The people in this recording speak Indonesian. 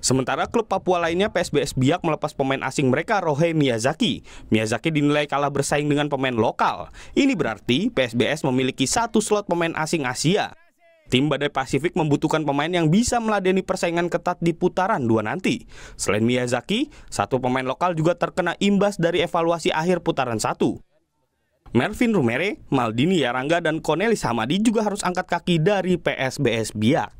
Sementara klub Papua lainnya PSBS Biak melepas pemain asing mereka Rohe Miyazaki. Miyazaki dinilai kalah bersaing dengan pemain lokal. Ini berarti PSBS memiliki satu slot pemain asing Asia. Tim Badai Pasifik membutuhkan pemain yang bisa meladeni persaingan ketat di putaran dua nanti. Selain Miyazaki, satu pemain lokal juga terkena imbas dari evaluasi akhir putaran satu. Mervin Rumere, Maldini Yarangga, dan Cornelis Hamadi juga harus angkat kaki dari PSBS Biak.